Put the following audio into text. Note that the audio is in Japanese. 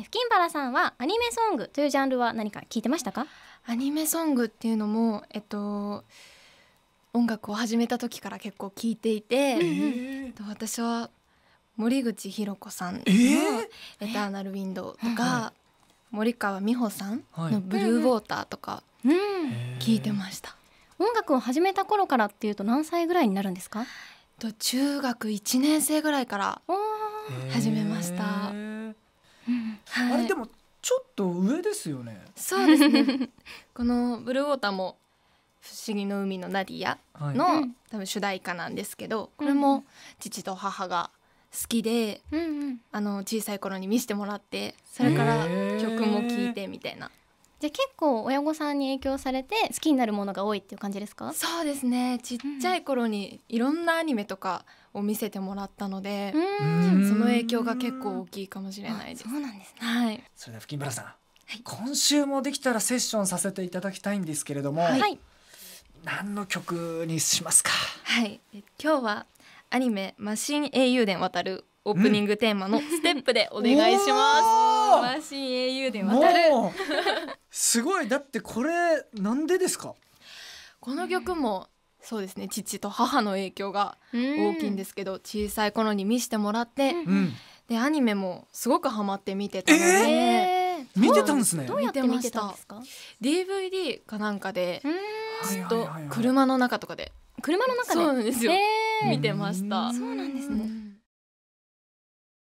え原さんはアニメソングというジャンルは何か聞いてましたかアニメソングっていうのもえっと音楽を始めた時から結構聞いていて、私は森口博子さんの「エターナルウィンドウ」とか、森川美穂さんの「ブルーウォーター」とか聞いてました、音楽を始めた頃からっていうと何歳ぐらいになるんですかと中学1年生ぐらいから始めました。はい、あれでもちょっと上ですよね。そうですね。このブルーウォーターも不思議の海のナディアの、はい、多分主題歌なんですけど、これも父と母が好きで、うんうん、あの小さい頃に見せてもらって、それから曲も聴いてみたいな。じゃあ結構親御さんに影響されて好きになるものが多いっていう感じですかそうですねちっちゃい頃にいろんなアニメとかを見せてもらったので、うん、その影響が結構大きいかもしれないですそうなんですね、はい、それでは金村さん、はい、今週もできたらセッションさせていただきたいんですけれども、はい、何の曲にしますかはい今日はアニメマシン英雄伝渡るオープニングテーマのステップでお願いします。で すごいだってこれなんでですか。この曲もそうですね父と母の影響が大きいんですけど、小さい頃に見せてもらって、うん、でアニメもすごくハマって見てたので。えー、見てたんですね。どうやって見てたんですか。DVD かなんかでずっと車の中とかで車の中でそうなんですよ、えー、見てました。そうなんですね。